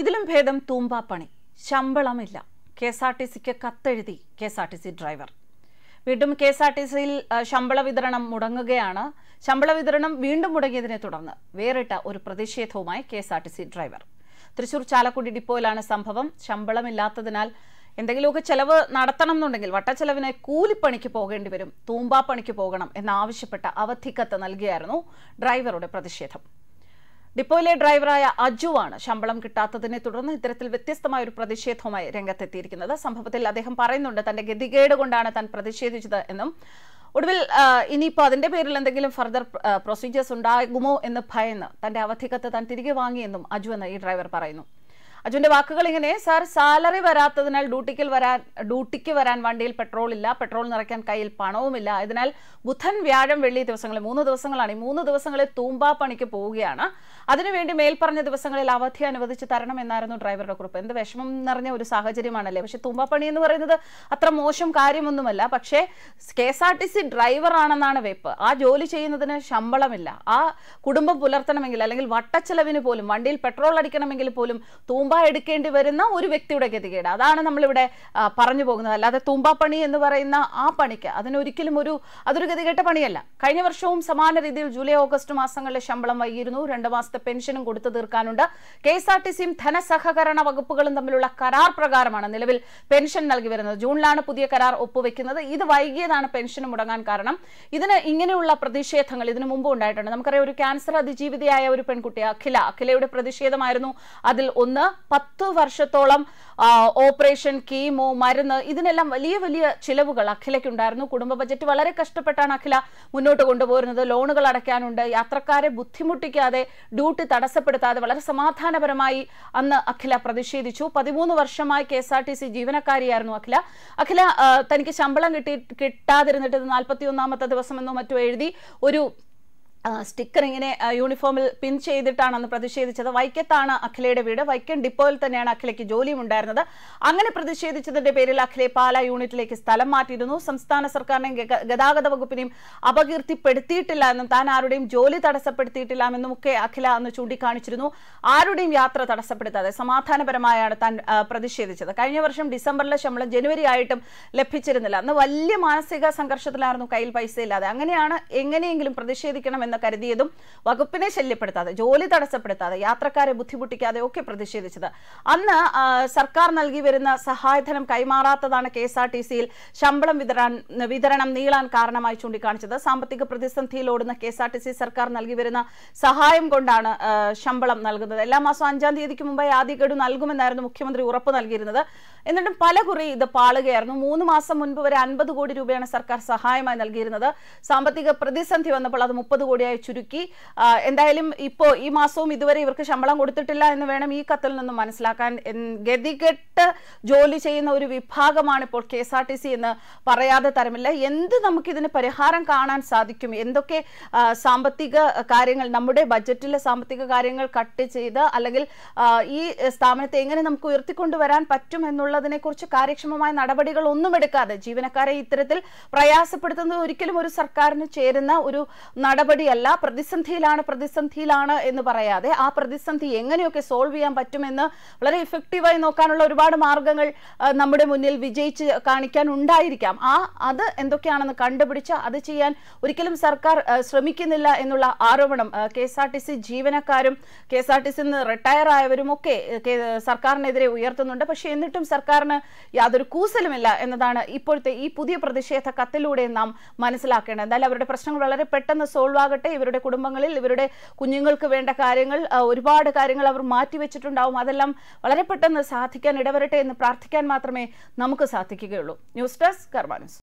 ഇതിലും ഭേദം തൂമ്പാപ്പണി ശമ്പളമില്ല കെ എസ് ആർ ടി സിക്ക് കത്തെഴുതി K S R T C driver വീണ്ടും കെ എസ് ആർ ടി സിയിൽ ശമ്പള വിതരണം മുടങ്ങുകയാണ് ശമ്പള വിതരണം വീണ്ടും മുടങ്ങിയതിനെ തുടർന്ന് വേറിട്ട ഒരു പ്രതിഷേധവുമായി K S R T C driver Thrissur Chalakudy ഡിപ്പോയിലാണ് സംഭവം ശമ്പളമില്ലാത്തതിനാൽ എന്തെങ്കിലുമൊക്കെ ചെലവ് നടത്തണം എന്നുണ്ടെങ്കിൽ വട്ടച്ചെലവിനെ കൂലിപ്പണിക്ക് പോകേണ്ടി വരും തൂമ്പാപ്പണിക്ക് പോകണം എന്നാവശ്യപ്പെട്ട അവധിക്കത്ത് നൽകിയായിരുന്നു ഡ്രൈവറുടെ പ്രതിഷേധം ഡിപ്പോയിലെ ഡ്രൈവറായ അജുവാണ് ശമ്പളം കിട്ടാത്തതിനെ തുടർന്ന് ഇത്തരത്തിൽ വ്യത്യസ്തമായ ഒരു പ്രതിഷേധവുമായി രംഗത്തെത്തിയിരിക്കുന്നത് സംഭവത്തിൽ അദ്ദേഹം പറയുന്നുണ്ട് തന്റെ ഗതികേട് കൊണ്ടാണ് താൻ പ്രതിഷേധിച്ചത് എന്നും ഒടുവിൽ ഇനിയിപ്പോൾ അതിന്റെ പേരിൽ എന്തെങ്കിലും ഫർദർ പ്രൊസീജിയേഴ്സ് ഉണ്ടാകുമോ എന്ന് ഭയന്ന് തന്റെ അവധിക്കത്ത് താൻ തിരികെ വാങ്ങിയെന്നും അജു എന്ന് ഈ ഡ്രൈവർ പറയുന്നു അജുവിന്റെ വാക്കുകൾ ഇങ്ങനെ സാർ സാലറി വരാത്തതിനാൽ ഡ്യൂട്ടിക്കിൽ വരാൻ ഡ്യൂട്ടിക്ക് വരാൻ വണ്ടിയിൽ പെട്രോൾ ഇല്ല പെട്രോൾ നിറയ്ക്കാൻ കയ്യിൽ പണവുമില്ല അതിനാൽ ബുധൻ വ്യാഴം വെള്ളി ദിവസങ്ങളിൽ മൂന്ന് ദിവസങ്ങളാണ് ഈ മൂന്ന് ദിവസങ്ങളിൽ തൂമ്പാ പണിക്ക് പോവുകയാണ് അതിനുവേണ്ടി മേൽപ്പറഞ്ഞ ദിവസങ്ങളിൽ അവധി അനുവദിച്ച് തരണം എന്നായിരുന്നു ഡ്രൈവറുടെ കുറിപ്പ് എന്ത് വിഷമം നിറഞ്ഞ ഒരു സാഹചര്യമാണല്ലേ പക്ഷെ പണി എന്ന് പറയുന്നത് അത്ര മോശം കാര്യമൊന്നുമല്ല പക്ഷേ K S R T C ഡ്രൈവറാണെന്നാണ് വെപ്പ് ആ ജോലി ചെയ്യുന്നതിന് ശമ്പളമില്ല ആ കുടുംബം പുലർത്തണമെങ്കിൽ അല്ലെങ്കിൽ വട്ടച്ചെലവിന് പോലും വണ്ടിയിൽ പെട്രോൾ അടിക്കണമെങ്കിൽ പോലും തൂമ്പ തൂമ്പ എടുക്കേണ്ടി വരുന്ന ഒരു വ്യക്തിയുടെ ഗതികേട് അതാണ് നമ്മളിവിടെ പറഞ്ഞു പോകുന്നത് അല്ലാതെ പണി എന്ന് പറയുന്ന ആ പണിക്ക് അതിനൊരിക്കലും ഒരു അതൊരു ഗതികേട്ട പണിയല്ല കഴിഞ്ഞ വർഷവും സമാന രീതിയിൽ ജൂലൈ ഓഗസ്റ്റ് മാസങ്ങളിലെ ശമ്പളം വൈകിയിരുന്നു രണ്ടു മാസത്തെ പെൻഷനും കൊടുത്തു തീർക്കാനുണ്ട് കെ എസ് ആർ ടി സിയും ധനസഹകരണ വകുപ്പുകളും തമ്മിലുള്ള കരാർ പ്രകാരമാണ് നിലവിൽ പെൻഷൻ നൽകി വരുന്നത് ജൂണിലാണ് പുതിയ കരാർ ഒപ്പുവെക്കുന്നത് ഇത് വൈകിയതാണ് പെൻഷൻ മുടങ്ങാൻ കാരണം ഇതിന് ഇങ്ങനെയുള്ള പ്രതിഷേധങ്ങൾ ഇതിനു മുമ്പ് ഉണ്ടായിട്ടുണ്ട് നമുക്കറിയാം ഒരു ക്യാൻസർ അതിജീവിതയായ ഒരു പെൺകുട്ടി അഖില അഖിലയുടെ പ്രതിഷേധമായിരുന്നു അതിൽ ഒന്ന് പത്ത് വർഷത്തോളം ഓപ്പറേഷൻ കീമോ മരുന്ന് ഇതിനെല്ലാം വലിയ വലിയ ചിലവുകൾ അഖിലയ്ക്കുണ്ടായിരുന്നു കുടുംബ ബജറ്റ് വളരെ കഷ്ടപ്പെട്ടാണ് അഖില മുന്നോട്ട് കൊണ്ടുപോകുന്നത് ലോണുകൾ അടയ്ക്കാനുണ്ട് യാത്രക്കാരെ ബുദ്ധിമുട്ടിക്കാതെ ഡ്യൂട്ടി തടസ്സപ്പെടുത്താതെ വളരെ സമാധാനപരമായി അന്ന് അഖില പ്രതിഷേധിച്ചു പതിമൂന്ന് വർഷമായി K S R T C ജീവനക്കാരിയായിരുന്നു അഖില അഖില തനിക്ക് ശമ്പളം കിട്ടി കിട്ടാതിരുന്നിട്ട് നാൽപ്പത്തി ഒന്നാമത്തെ ദിവസം മറ്റോ എഴുതി ഒരു സ്റ്റിക്കർ ഇങ്ങനെ യൂണിഫോമിൽ പിൻ ചെയ്തിട്ടാണ് അന്ന് പ്രതിഷേധിച്ചത് വൈക്കത്താണ് അഖിലയുടെ വീട് വൈക്കം ഡിപ്പോയിൽ തന്നെയാണ് അഖിലയ്ക്ക് ജോലിയും ഉണ്ടായിരുന്നത് അങ്ങനെ പ്രതിഷേധിച്ചതിന്റെ പേരിൽ അഖിലെ പാല യൂണിറ്റിലേക്ക് സ്ഥലം മാറ്റിയിരുന്നു സംസ്ഥാന സർക്കാരിനെയും ഗതാഗത വകുപ്പിനെയും അപകീർത്തിപ്പെടുത്തിയിട്ടില്ല എന്നും താൻ ആരുടെയും ജോലി തടസ്സപ്പെടുത്തിയിട്ടില്ല എന്നും ഒക്കെ അഖില അന്ന് ചൂണ്ടിക്കാണിച്ചിരുന്നു ആരുടെയും യാത്ര തടസ്സപ്പെടുത്താതെ സമാധാനപരമായാണ് താൻ പ്രതിഷേധിച്ചത് കഴിഞ്ഞ വർഷം ഡിസംബറിലെ ശമ്പളം ജനുവരി ആയിട്ടും ലഭിച്ചിരുന്നില്ല അന്ന് വലിയ മാനസിക സംഘർഷത്തിലായിരുന്നു കയ്യിൽ പൈസ ഇല്ലാതെ അങ്ങനെയാണ് എങ്ങനെയെങ്കിലും പ്രതിഷേധിക്കണം എന്ന കരുതിയതും വകുപ്പിനെ ശല്യപ്പെടുത്താതെ ജോലി തടസ്സപ്പെടുത്താതെ യാത്രക്കാരെ ബുദ്ധിമുട്ടിക്കാതെ ഒക്കെ പ്രതിഷേധിച്ചത് അന്ന് സർക്കാർ നൽകി വരുന്ന സഹായധനം കൈമാറാത്തതാണ് കെ ശമ്പളം വിതരാൻ വിതരണം നീളാൻ കാരണമായി ചൂണ്ടിക്കാണിച്ചത് സാമ്പത്തിക പ്രതിസന്ധിയിലോടുന്ന കെ സർക്കാർ നൽകി വരുന്ന സഹായം കൊണ്ടാണ് ശമ്പളം നൽകുന്നത് എല്ലാ മാസം അഞ്ചാം തീയതിക്ക് മുമ്പായി ആദ്യ ഗഡു നൽകുമെന്നായിരുന്നു മുഖ്യമന്ത്രി ഉറപ്പ് നൽകിയിരുന്നത് എന്നിട്ടും പല കുറി ഇത് പാളുകയായിരുന്നു മൂന്ന് മാസം മുൻപ് വരെ അൻപത് കോടി രൂപയാണ് സർക്കാർ സഹായമായി നൽകിയിരുന്നത് സാമ്പത്തിക പ്രതിസന്ധി വന്നപ്പോൾ അത് മുപ്പത് കോടി കൂടിയായി ചുരുക്കി എന്തായാലും ഇപ്പോൾ ഈ മാസവും ഇതുവരെ ഇവർക്ക് ശമ്പളം കൊടുത്തിട്ടില്ല എന്ന് വേണം ഈ കത്തിൽ നിന്നും മനസ്സിലാക്കാൻ ഗതികെട്ട് ജോലി ചെയ്യുന്ന ഒരു വിഭാഗമാണ് ഇപ്പോൾ K S R T C എന്ന് പറയാതെ തരമില്ല എന്ത് നമുക്കിതിന് പരിഹാരം കാണാൻ സാധിക്കും എന്തൊക്കെ സാമ്പത്തിക കാര്യങ്ങൾ നമ്മുടെ ബജറ്റിലെ സാമ്പത്തിക കാര്യങ്ങൾ കട്ട് ചെയ്ത് അല്ലെങ്കിൽ ഈ സ്ഥാപനത്തെ എങ്ങനെ നമുക്ക് ഉയർത്തിക്കൊണ്ടുവരാൻ പറ്റും എന്നുള്ളതിനെ കുറിച്ച് കാര്യക്ഷമമായ നടപടികൾ ഒന്നും എടുക്കാതെ ജീവനക്കാരെ ഇത്തരത്തിൽ പ്രയാസപ്പെടുത്തുന്നത് ഒരിക്കലും ഒരു സർക്കാരിന് ചേരുന്ന ഒരു നടപടി പ്രതിസന്ധിയല്ല പ്രതിസന്ധിയിലാണ് പ്രതിസന്ധിയിലാണ് എന്ന് പറയാതെ ആ പ്രതിസന്ധി എങ്ങനെയൊക്കെ സോൾവ് ചെയ്യാൻ പറ്റുമെന്ന് വളരെ ഇഫക്റ്റീവായി നോക്കാനുള്ള ഒരുപാട് മാർഗങ്ങൾ നമ്മുടെ മുന്നിൽ വിജയിച്ച് കാണിക്കാൻ ഉണ്ടായിരിക്കാം ആ അത് എന്തൊക്കെയാണെന്ന് കണ്ടുപിടിച്ച് അത് ചെയ്യാൻ ഒരിക്കലും സർക്കാർ ശ്രമിക്കുന്നില്ല എന്നുള്ള ആരോപണം K S R T C ജീവനക്കാരും കെ എസ് ആർ ടി സിന്ന് റിട്ടയർ ആയവരും ഒക്കെ സർക്കാരിനെതിരെ ഉയർത്തുന്നുണ്ട് പക്ഷേ എന്നിട്ടും സർക്കാരിന് യാതൊരു കൂസലുമില്ല എന്നതാണ് ഇപ്പോഴത്തെ ഈ പുതിയ പ്രതിഷേധ കത്തിലൂടെ നാം മനസ്സിലാക്കേണ്ടത് എന്തായാലും അവരുടെ പ്രശ്നങ്ങൾ വളരെ പെട്ടെന്ന് സോൾവ് ആകട്ടെ ആയിക്കോട്ടെ ഇവരുടെ കുടുംബങ്ങളിൽ ഇവരുടെ കുഞ്ഞുങ്ങൾക്ക് വേണ്ട കാര്യങ്ങൾ ഒരുപാട് കാര്യങ്ങൾ അവർ മാറ്റിവെച്ചിട്ടുണ്ടാവും അതെല്ലാം വളരെ പെട്ടെന്ന് സാധിക്കാൻ ഇടവരട്ടെ എന്ന് പ്രാർത്ഥിക്കാൻ മാത്രമേ നമുക്ക് സാധിക്കുകയുള്ളൂ ന്യൂസ് ഡെസ്ക് കർമാനസ്